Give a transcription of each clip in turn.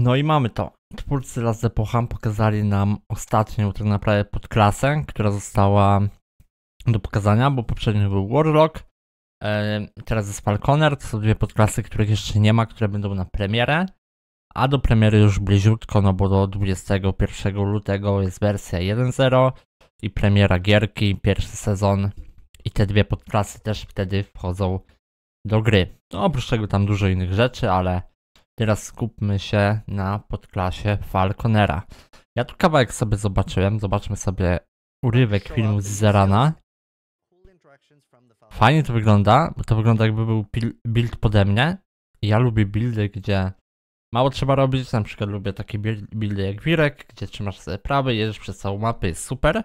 No i mamy to. Twórcy Las Epocham pokazali nam ostatnią tak naprawdę podklasę, która została do pokazania, bo poprzednio był Warlock, e, teraz jest Falconer, to są dwie podklasy, których jeszcze nie ma, które będą na premierę, a do premiery już bliziutko, no bo do 21 lutego jest wersja 1.0 i premiera gierki, pierwszy sezon i te dwie podklasy też wtedy wchodzą do gry. No oprócz tego tam dużo innych rzeczy, ale Teraz skupmy się na podklasie Falconera. Ja tu kawałek sobie zobaczyłem, zobaczmy sobie urywek filmu z Zerana. Fajnie to wygląda, bo to wygląda jakby był build pode mnie. Ja lubię buildy, gdzie mało trzeba robić, na przykład lubię takie buildy jak Wirek, gdzie trzymasz sobie prawy, jedziesz przez całą mapę, jest super.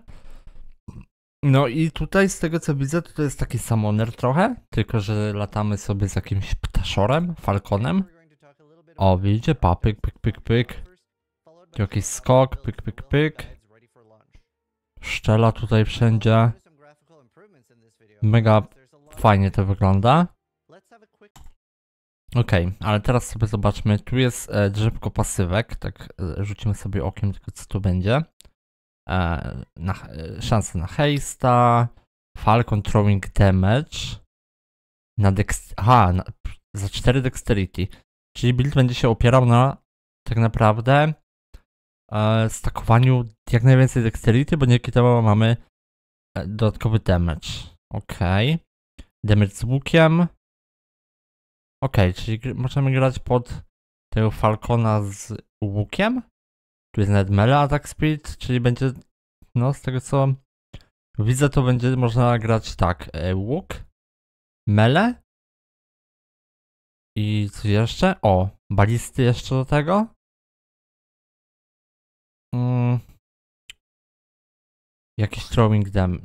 No i tutaj z tego co widzę, to, to jest taki samoner trochę, tylko że latamy sobie z jakimś ptaszorem, falconem. O, widzicie? Pa, pyk, pyk, pyk, pyk. jakiś skok, pyk, pyk, pyk. Szczela tutaj wszędzie. Mega fajnie to wygląda. Ok, ale teraz sobie zobaczmy. Tu jest e, drzewko pasywek. Tak, e, rzucimy sobie okiem, tylko co tu będzie. E, na, e, szanse na heista. Falcon throwing damage. Na dexterity. Aha, na, za 4 dexterity. Czyli build będzie się opierał na tak naprawdę e, stakowaniu jak najwięcej dexterity, bo dzięki temu mamy e, dodatkowy damage. Ok. Damage z łukiem. Ok, czyli gr możemy grać pod tego Falcona z łukiem. Tu jest nawet melee attack speed, czyli będzie, no z tego co widzę, to będzie można grać tak, e, łuk, melee i coś jeszcze? O, balisty jeszcze do tego? Mm. Jakiś throwing dam,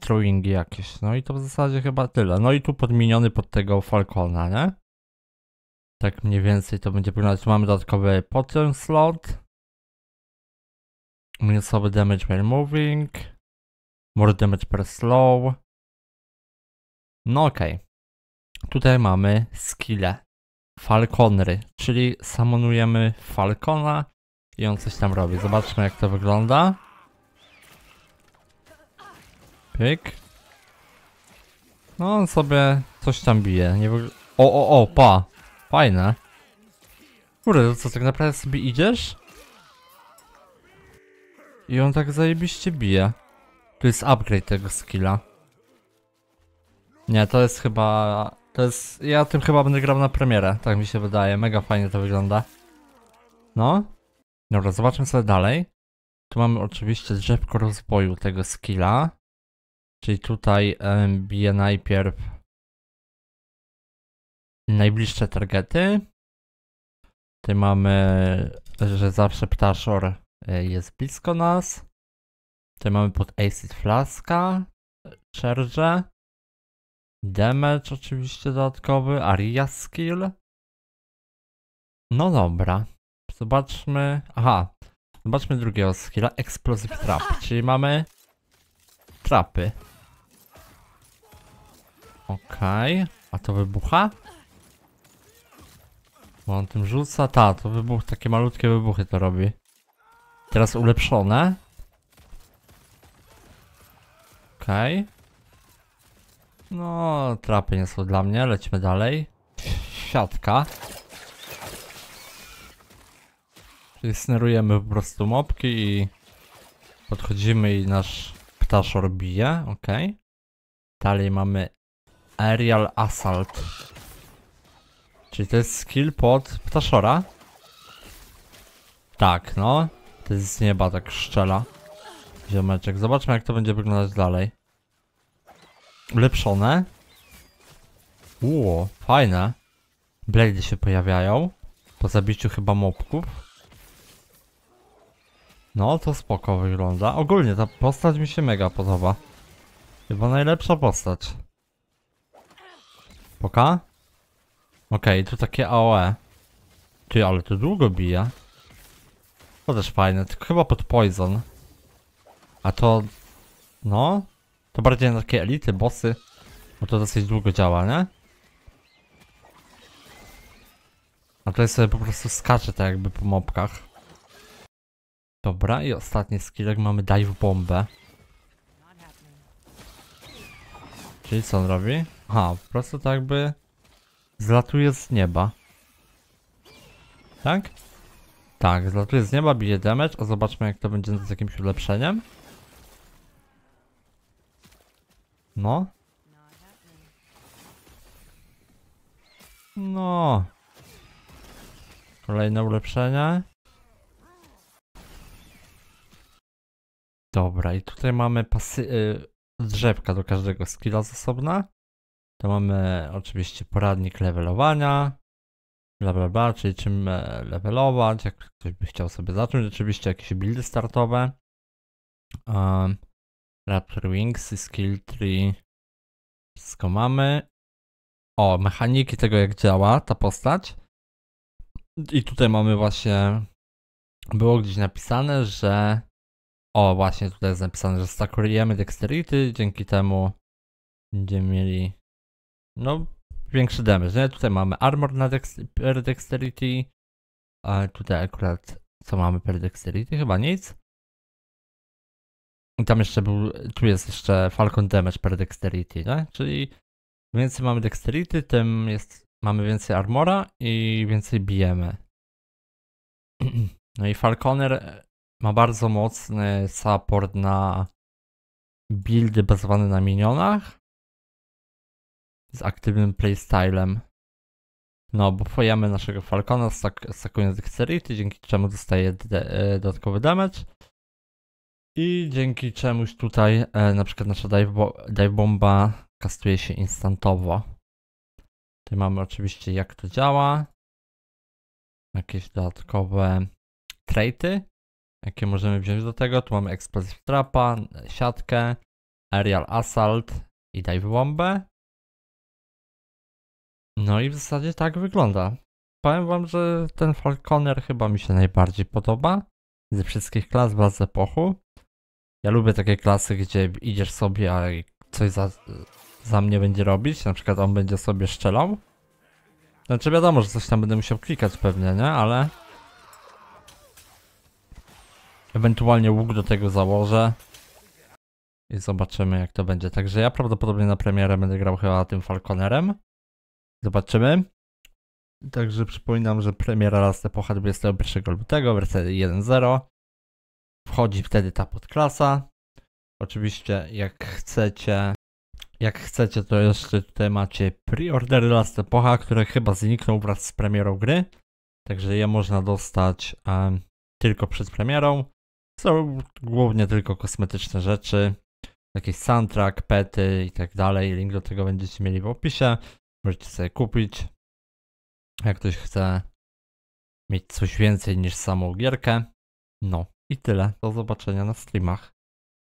throwingi jakieś. No i to w zasadzie chyba tyle. No i tu podminiony pod tego Falcona, nie? Tak mniej więcej to będzie wyglądać. Mamy dodatkowy potem slot. Minusowy damage per moving. More damage per slow. No okej. Okay tutaj mamy skille Falconry, czyli samonujemy Falcona i on coś tam robi. Zobaczmy jak to wygląda. Pyk. No on sobie coś tam bije. Nie O, o, o, pa. Fajne. Kurde, co, tak naprawdę sobie idziesz? I on tak zajebiście bije. To jest upgrade tego skilla. Nie, to jest chyba to jest... Ja tym chyba będę grał na premierę, tak mi się wydaje. Mega fajnie to wygląda. No. Dobra, zobaczmy sobie dalej. Tu mamy oczywiście drzewko rozwoju tego skilla. Czyli tutaj um, bije najpierw najbliższe targety. Tutaj mamy, że zawsze ptaszor e, jest blisko nas. Tutaj mamy pod Acid Flaska, Szerże. Damage oczywiście dodatkowy, aria skill. No dobra. Zobaczmy. Aha. Zobaczmy drugiego skilla. Explosive trap. Czyli mamy trapy. Okej. Okay. A to wybucha? Bo on tym rzuca. Ta, to wybuch. Takie malutkie wybuchy to robi. Teraz ulepszone. Okej. Okay. No, trapy nie są dla mnie, lećmy dalej. Siatka. Czyli snerujemy po prostu mopki i podchodzimy i nasz ptaszor bije, ok. Dalej mamy Aerial Assault. Czyli to jest skill pod ptaszora. Tak, no. To jest z nieba tak szczela. Ziomeczek. Zobaczmy jak to będzie wyglądać dalej. Ulepszone. Uuu, fajne. Blady się pojawiają. Po zabiciu chyba mopków. No, to spoko wygląda. Ogólnie ta postać mi się mega podoba. Chyba najlepsza postać. Poka? Okej, okay, tu takie AOE. Ty, ale to długo bije. To też fajne, tylko chyba pod poison. A to... No, to bardziej na takie elity, bossy. Bo to dosyć długo działa, nie? A tutaj sobie po prostu skacze tak jakby po mopkach. Dobra i ostatni skillek mamy dive bombę. Czyli co on robi? Aha, po prostu tak jakby zlatuje z nieba. Tak? Tak, zlatuje z nieba, bije damage, a zobaczmy jak to będzie z jakimś ulepszeniem. No. No. Kolejne ulepszenie. Dobra, i tutaj mamy pasy... Y, drzewka do każdego skilla z osobna. To mamy oczywiście poradnik levelowania. Bla bla bla, czyli czym e, levelować, jak ktoś by chciał sobie zacząć. Oczywiście jakieś buildy startowe. Um, Raptor Wings, Skill Tree. Wszystko mamy. O, mechaniki tego jak działa ta postać. I tutaj mamy właśnie. Było gdzieś napisane, że. O, właśnie tutaj jest napisane, że stakurujemy dexterity, dzięki temu będziemy mieli. No, większy damage, nie? Tutaj mamy armor na dex per dexterity. A tutaj akurat co mamy per dexterity? Chyba nic. I tam jeszcze był, tu jest jeszcze Falcon Damage per Dexterity, nie? Czyli im więcej mamy Dexterity, tym jest, mamy więcej armora i więcej bijemy. No i Falconer e, ma bardzo mocny support na buildy bazowane na minionach z aktywnym playstylem. No, bo fojemy naszego Falcona, stakując Dexterity, dzięki czemu dostaje e, dodatkowy damage. I dzięki czemuś tutaj e, na przykład nasza dive, bo dive bomba kastuje się instantowo. Tutaj mamy oczywiście jak to działa. Jakieś dodatkowe traity, jakie możemy wziąć do tego. Tu mamy Explosive Trapa, siatkę, Aerial Assault i Dive Bombę. No i w zasadzie tak wygląda. Powiem wam, że ten Falconer chyba mi się najbardziej podoba ze wszystkich klas was z epochu. Ja lubię takie klasy, gdzie idziesz sobie, a coś za, za mnie będzie robić, na przykład on będzie sobie strzelał. Znaczy wiadomo, że coś tam będę musiał klikać pewnie, nie? Ale... Ewentualnie łuk do tego założę. I zobaczymy jak to będzie. Także ja prawdopodobnie na premierę będę grał chyba tym Falconerem. Zobaczymy. Także przypominam, że premiera Last Epocha 1 lutego, wersja 1.0 wchodzi wtedy ta podklasa. Oczywiście jak chcecie, jak chcecie to jeszcze tutaj macie preordery Last Epocha, które chyba znikną wraz z premierą gry. Także je można dostać um, tylko przed premierą. Są głównie tylko kosmetyczne rzeczy, jakieś soundtrack, pety i tak dalej. Link do tego będziecie mieli w opisie. Możecie sobie kupić. Jak ktoś chce mieć coś więcej niż samą gierkę. No. I tyle. Do zobaczenia na streamach.